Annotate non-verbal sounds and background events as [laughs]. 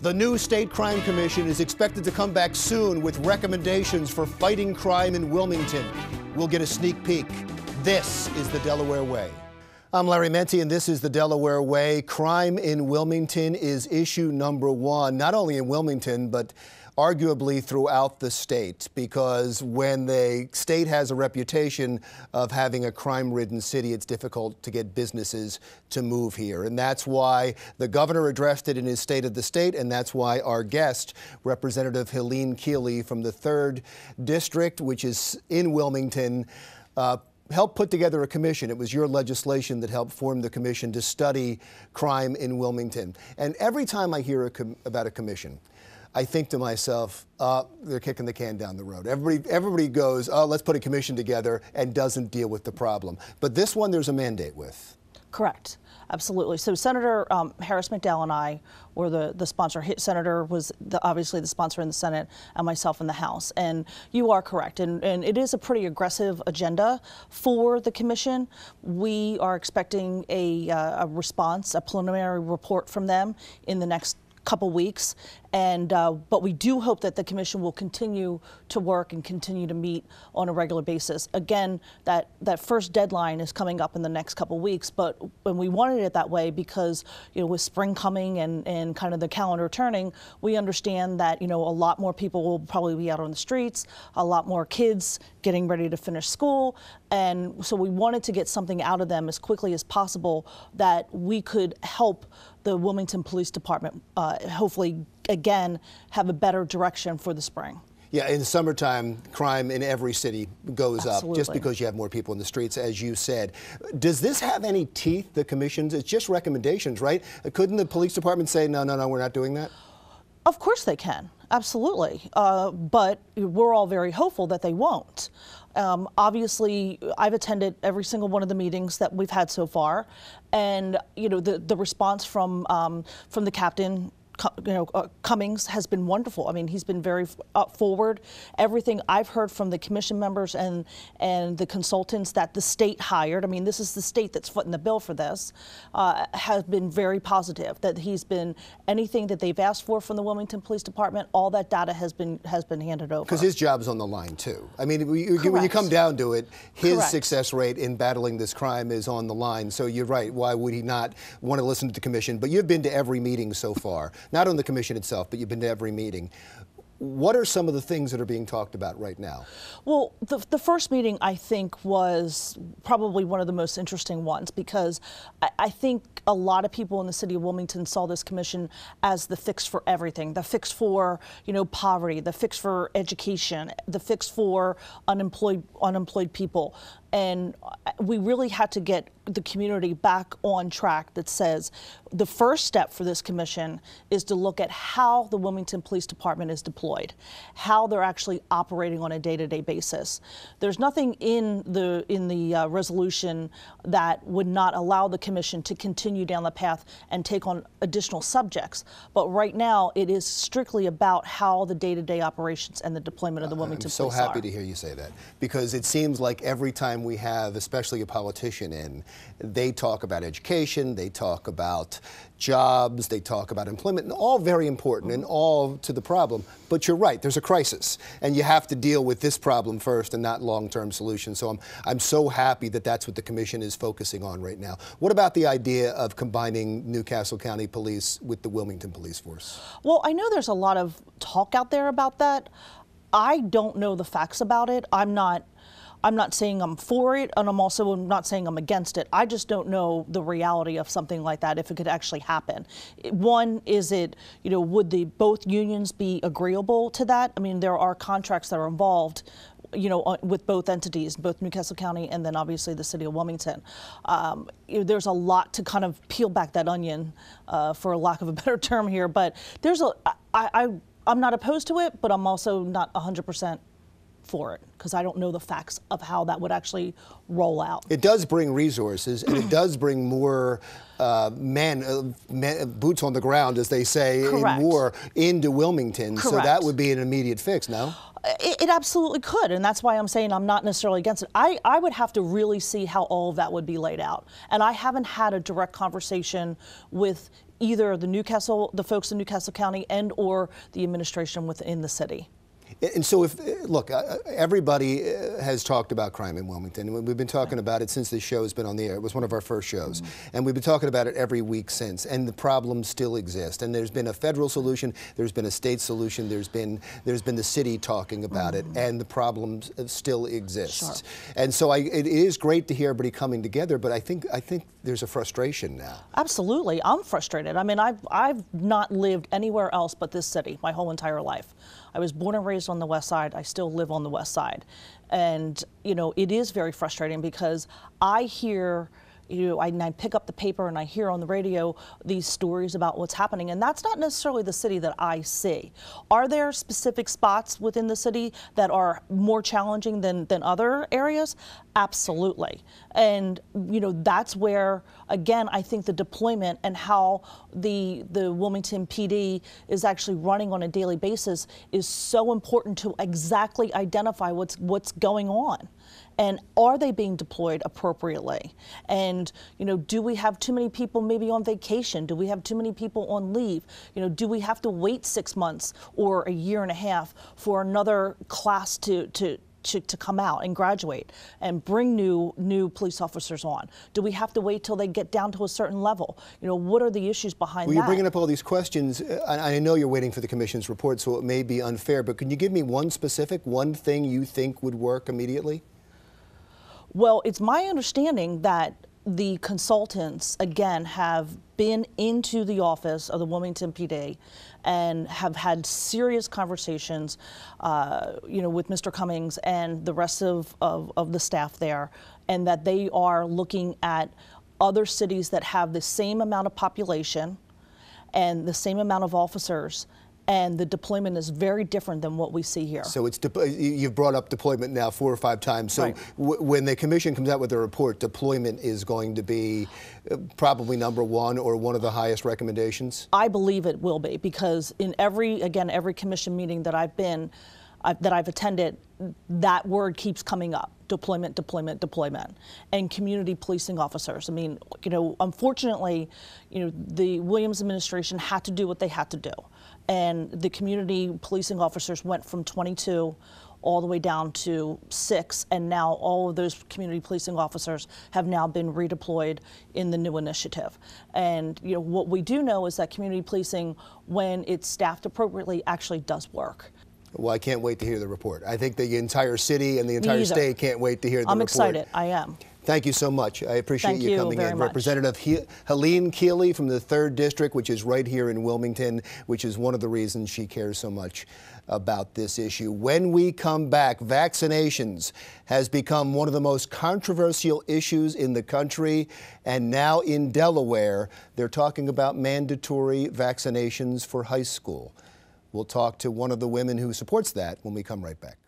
The new State Crime Commission is expected to come back soon with recommendations for fighting crime in Wilmington. We'll get a sneak peek. This is the Delaware Way. I'm Larry Menti, and this is the Delaware Way. Crime in Wilmington is issue number one, not only in Wilmington, but arguably throughout the state, because when the state has a reputation of having a crime ridden city, it's difficult to get businesses to move here. And that's why the governor addressed it in his State of the State, and that's why our guest, Representative Helene Keeley from the 3rd District, which is in Wilmington, uh, helped put together a commission. It was your legislation that helped form the commission to study crime in Wilmington. And every time I hear a about a commission, I think to myself, uh, they're kicking the can down the road. Everybody, everybody goes, oh, let's put a commission together and doesn't deal with the problem. But this one, there's a mandate with. Correct. Absolutely. So Senator um, Harris McDowell and I were the, the sponsor. Senator was the, obviously the sponsor in the Senate and myself in the House. And you are correct. And, and it is a pretty aggressive agenda for the commission. We are expecting a, uh, a response, a preliminary report from them in the next couple weeks and, uh, but we do hope that the commission will continue to work and continue to meet on a regular basis. Again, that, that first deadline is coming up in the next couple weeks, but when we wanted it that way because, you know, with spring coming and, and kind of the calendar turning, we understand that, you know, a lot more people will probably be out on the streets, a lot more kids getting ready to finish school. And so we wanted to get something out of them as quickly as possible that we could help the Wilmington Police Department uh, hopefully again, have a better direction for the spring. Yeah, in the summertime, crime in every city goes Absolutely. up just because you have more people in the streets, as you said. Does this have any teeth, the commissions? It's just recommendations, right? Couldn't the police department say, no, no, no, we're not doing that? Of course they can, absolutely. Uh, but we're all very hopeful that they won't. Um, obviously, I've attended every single one of the meetings that we've had so far, and you know the, the response from um, from the captain you know, uh, Cummings has been wonderful. I mean, he's been very forward. Everything I've heard from the commission members and and the consultants that the state hired. I mean, this is the state that's footing the bill for this. Uh, has been very positive. That he's been anything that they've asked for from the Wilmington Police Department. All that data has been has been handed over. Because his job's on the line too. I mean, when you, when you come down to it, his Correct. success rate in battling this crime is on the line. So you're right. Why would he not want to listen to the commission? But you've been to every meeting so far not on the commission itself, but you've been to every meeting. What are some of the things that are being talked about right now? Well, the, the first meeting I think was probably one of the most interesting ones because I, I, think a lot of people in the city of Wilmington saw this commission as the fix for everything, the fix for you know poverty, the fix for education, the fix for unemployed unemployed people and we really had to get the community back on track that says the first step for this commission is to look at how the Wilmington Police Department is deployed, how they're actually operating on a day-to-day basis. There's nothing in the in the uh, resolution that would not allow the commission to continue down the path and take on additional subjects, but right now it is strictly about how the day-to-day operations and the deployment of the uh, Wilmington I'm so Police happy are. to hear you say that because it seems like every time time we have, especially a politician in, they talk about education, they talk about jobs, they talk about employment, and all very important and all to the problem. But you're right, there's a crisis, and you have to deal with this problem first and not long-term solutions. So I'm, I'm so happy that that's what the commission is focusing on right now. What about the idea of combining Newcastle County Police with the Wilmington Police Force? Well, I know there's a lot of talk out there about that. I don't know the facts about it. I'm not I'm not saying I'm for it, and I'm also not saying I'm against it. I just don't know the reality of something like that if it could actually happen. One is it, you know, would the both unions be agreeable to that? I mean, there are contracts that are involved you know, with both entities, both Newcastle County and then obviously the city of Wilmington. Um, there's a lot to kind of peel back that onion, uh, for lack of a [laughs] better term here. But there's a, I, I, I'm not opposed to it, but I'm also not 100 percent for it because I don't know the facts of how that would actually roll out. It does bring resources and it does bring more uh, men, uh, men, boots on the ground, as they say Correct. in war, into Wilmington. Correct. So that would be an immediate fix, no? It, it, absolutely could, and that's why I'm saying I'm not necessarily against it. I, I would have to really see how all of that would be laid out. And I haven't had a direct conversation with either the Newcastle, the folks in Newcastle County and or the administration within the city. And so, if uh, look, uh, uh, everybody has talked about crime in Wilmington. We've been talking about it since the show has been on the air. It was one of our first shows, mm-hmm. and we've been talking about it every week since. And the problems still exist. And there's been a federal solution, there's been a state solution, there's been there's been the city talking about mm-hmm. it, and the problems still exist. Sure. And so, I, it is great to hear everybody coming together. But I think I think there's a frustration now. Absolutely, I'm frustrated. I mean, I've I've not lived anywhere else but this city my whole entire life. I was born and raised raised on the West Side. I still live on the West Side. And, you know, it is very frustrating because I hear you know, I, I, pick up the paper and I hear on the radio these stories about what's happening. And that's not necessarily the city that I see. Are there specific spots within the city that are more challenging than, than other areas? Absolutely. And you know, that's where again I think the deployment and how the the Wilmington PD is actually running on a daily basis is so important to exactly identify what's what's going on and are they being deployed appropriately and you know do we have too many people maybe on vacation do we have too many people on leave you know do we have to wait 6 months or a year and a half for another class to to to, to come out and graduate and bring new new police officers on? Do we have to wait till they get down to a certain level? You know, what are the issues behind well, that? You're bringing up all these questions. I, uh, I know you're waiting for the commission's report, so it may be unfair, but can you give me one specific, one thing you think would work immediately? Well, it's my understanding that the consultants, again, have been into the office of the Wilmington PD and have had serious conversations, uh, you know, with Mr. Cummings and the rest of, of, of the staff there, and that they are looking at other cities that have the same amount of population and the same amount of officers and the deployment is very different than what we see here. So it's you've brought up deployment now four or five times. So right. when the commission comes out with a report, deployment is going to be uh, probably number one or one of the highest recommendations. I believe it will be because in every again every commission meeting that I've been that I've attended, that word keeps coming up deployment, deployment, deployment, and community policing officers. I mean, you know, unfortunately, you know, the Williams administration had to do what they had to do, and the community policing officers went from 22 all the way down to six, and now all of those community policing officers have now been redeployed in the new initiative. And you know what we do know is that community policing, when it's staffed appropriately, actually does work. Well, I can't wait to hear the report. I think the entire city and the entire state can't wait to hear the I'm report. I'm excited. I am. Thank you so much. I appreciate you coming in. Much. Representative he Helene Keeley from the 3rd District, which is right here in Wilmington, which is one of the reasons she cares so much about this issue. When we come back, vaccinations has become one of the most controversial issues in the country. And now in Delaware, they're talking about mandatory vaccinations for high school. We'll talk to one of the women who supports that when we come right back.